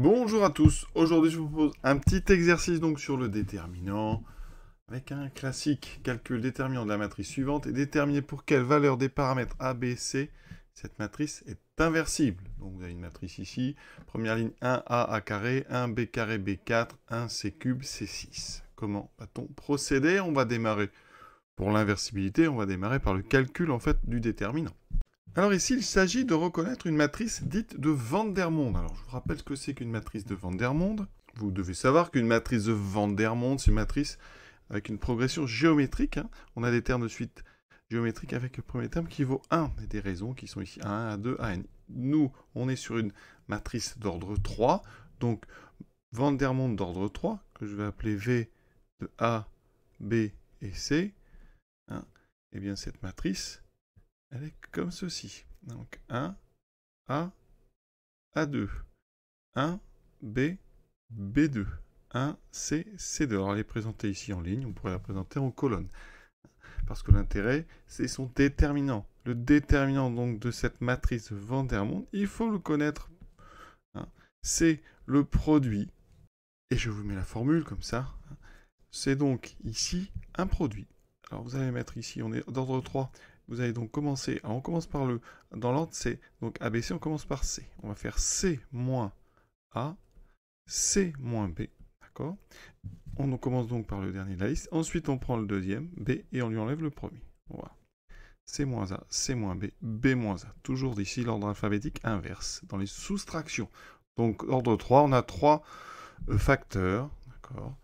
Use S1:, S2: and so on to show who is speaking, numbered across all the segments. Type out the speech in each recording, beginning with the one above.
S1: Bonjour à tous, aujourd'hui je vous propose un petit exercice donc sur le déterminant avec un classique calcul déterminant de la matrice suivante et déterminer pour quelle valeur des paramètres A, B, C cette matrice est inversible. Donc vous avez une matrice ici, première ligne 1A, A carré, 1B carré, B4, 1C cube, C6. Comment va-t-on procéder On va démarrer pour l'inversibilité, on va démarrer par le calcul en fait du déterminant. Alors ici, il s'agit de reconnaître une matrice dite de Vandermonde. Alors je vous rappelle ce que c'est qu'une matrice de Vandermonde. Vous devez savoir qu'une matrice de Vandermonde, c'est une matrice avec une progression géométrique. Hein. On a des termes de suite géométriques avec le premier terme qui vaut 1. Et des raisons qui sont ici 1, 2, 1. Nous, on est sur une matrice d'ordre 3. Donc, Vandermonde d'ordre 3, que je vais appeler V de A, B et C. Et hein. eh bien, cette matrice, elle est comme ceci. Donc 1, A, A2, 1, B, B2, 1, C, C2. Alors elle est présentée ici en ligne, on pourrait la présenter en colonne. Parce que l'intérêt, c'est son déterminant. Le déterminant donc de cette matrice Vandermonde, il faut le connaître. Hein. C'est le produit, et je vous mets la formule comme ça, c'est donc ici un produit. Alors vous allez mettre ici, on est d'ordre 3, vous allez donc commencer. on commence par le. Dans l'ordre, C, Donc ABC, on commence par C. On va faire C moins A, C moins B. D'accord On commence donc par le dernier de la liste. Ensuite, on prend le deuxième, B, et on lui enlève le premier. Voilà. C moins A, C moins B, B moins A. Toujours d'ici l'ordre alphabétique inverse, dans les soustractions. Donc, ordre 3, on a trois euh, facteurs. D'accord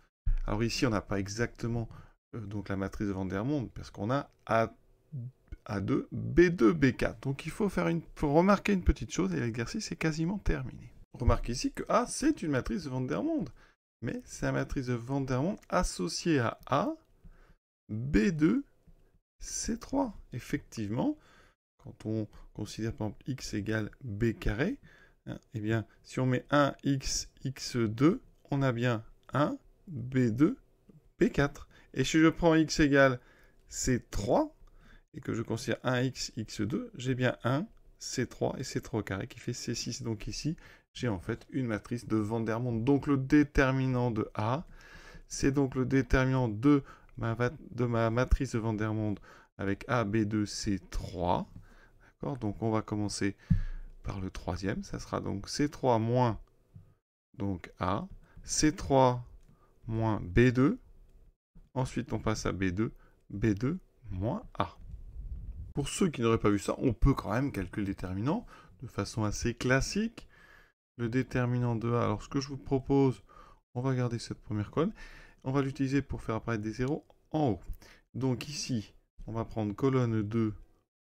S1: Alors ici, on n'a pas exactement euh, donc la matrice de Vandermonde, parce qu'on a A a2, B2, B4. Donc il faut, faire une, remarquer une petite chose et l'exercice est quasiment terminé. Remarque ici que A, ah, c'est une matrice de Vandermonde, Mais c'est la matrice de Vandermonde associée à A, B2, C3. Effectivement, quand on considère par exemple x égale b carré, hein, eh bien, si on met 1x, x2, on a bien 1, b2, b4. Et si je prends x égale c3, et que je considère 1x, x2, j'ai bien 1, C3 et C3 au carré qui fait C6. Donc ici, j'ai en fait une matrice de Vandermonde. Donc le déterminant de A, c'est donc le déterminant de ma, de ma matrice de Vandermonde avec A, B2, C3. D'accord Donc on va commencer par le troisième. Ça sera donc C3 moins donc A, C3 moins B2. Ensuite, on passe à B2, B2 moins A. Pour ceux qui n'auraient pas vu ça, on peut quand même calculer le déterminant de façon assez classique. Le déterminant de A, alors ce que je vous propose, on va garder cette première colonne. On va l'utiliser pour faire apparaître des zéros en haut. Donc ici, on va prendre colonne 2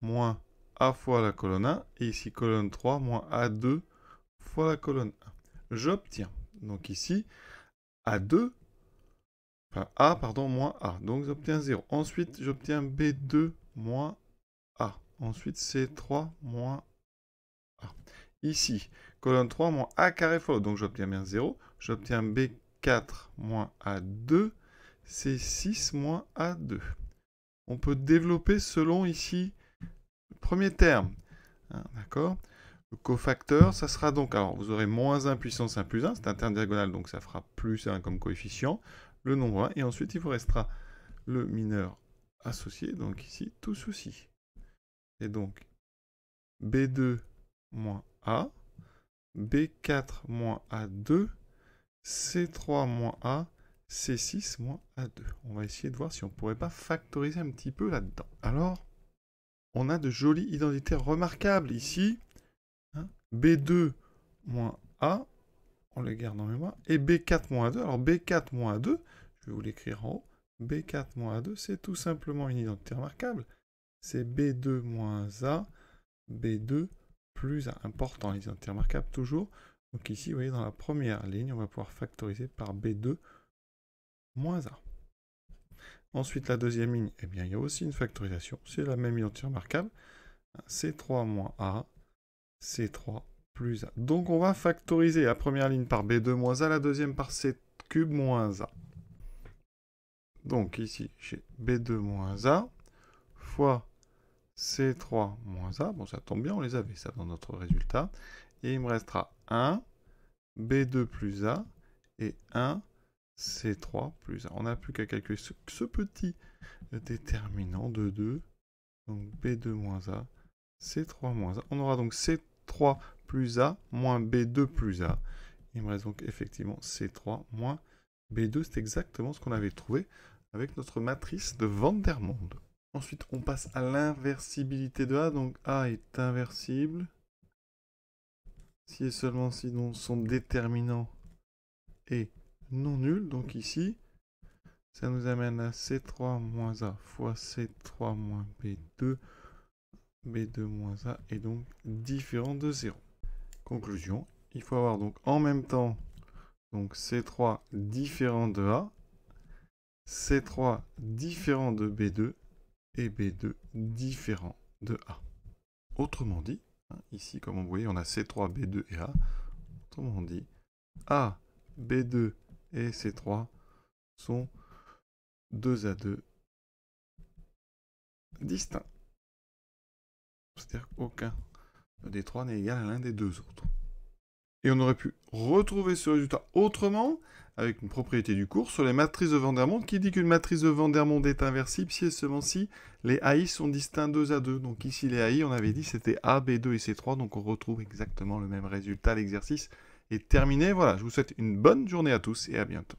S1: moins A fois la colonne 1. Et ici, colonne 3 moins A2 fois la colonne 1. J'obtiens. Donc ici, A2, enfin A, pardon, moins A. Donc j'obtiens 0. Ensuite, j'obtiens B2 moins A2. Ensuite, c'est 3 moins A. Ici, colonne 3 moins A carré fois. Donc j'obtiens bien 0. J'obtiens B4 moins A2. C6 moins A2. On peut développer selon ici le premier terme. Hein, d'accord le cofacteur, ça sera donc, alors vous aurez moins 1 puissance 1 plus 1, c'est un terme diagonal, donc ça fera plus 1 comme coefficient, le nombre 1, et ensuite il vous restera le mineur associé, donc ici tout ceci. Et donc, B2 moins A, B4 moins A2, C3 moins A, C6 moins A2. On va essayer de voir si on ne pourrait pas factoriser un petit peu là-dedans. Alors, on a de jolies identités remarquables ici. Hein. B2 moins A, on les garde en mémoire, et B4 moins A2. Alors B4 moins A2, je vais vous l'écrire en haut. B4 moins A2, c'est tout simplement une identité remarquable c'est B2 moins A, B2 plus A, important, les remarquables toujours. Donc ici, vous voyez, dans la première ligne, on va pouvoir factoriser par B2 moins A. Ensuite, la deuxième ligne, eh bien, il y a aussi une factorisation. C'est la même identité remarquable. C3 moins A, C3 plus A. Donc, on va factoriser la première ligne par B2 moins A, la deuxième par C cube moins A. Donc, ici, j'ai B2 moins A fois C3 moins A, bon ça tombe bien, on les avait ça dans notre résultat. Et il me restera 1, B2 plus A, et 1, C3 plus A. On n'a plus qu'à calculer ce, petit déterminant de 2, donc B2 moins A, C3 moins A. On aura donc C3 plus A moins B2 plus A. Il me reste donc effectivement C3 moins B2, c'est exactement ce qu'on avait trouvé avec notre matrice de Vandermonde. Ensuite, on passe à l'inversibilité de A. Donc A est inversible. Si et seulement si son déterminant est non nul. Donc ici, ça nous amène à C3 moins A fois C3 moins B2. B2 moins A est donc différent de 0. Conclusion, il faut avoir donc en même temps donc C3 différent de A, C3 différent de B2 et B2 différents de A. Autrement dit, hein, ici comme vous voyez on a C3, B2 et A. Autrement dit, A, B2 et C3 sont 2 à 2 distincts. C'est-à-dire qu'aucun des trois n'est égal à l'un des deux autres et on aurait pu retrouver ce résultat autrement avec une propriété du cours sur les matrices de Vandermonde qui dit qu'une matrice de Vandermonde est inversible si et seulement si les AI sont distincts 2 à 2. Donc ici les AI, on avait dit c'était A, B2 et C3, donc on retrouve exactement le même résultat. L'exercice est terminé. Voilà, je vous souhaite une bonne journée à tous et à bientôt.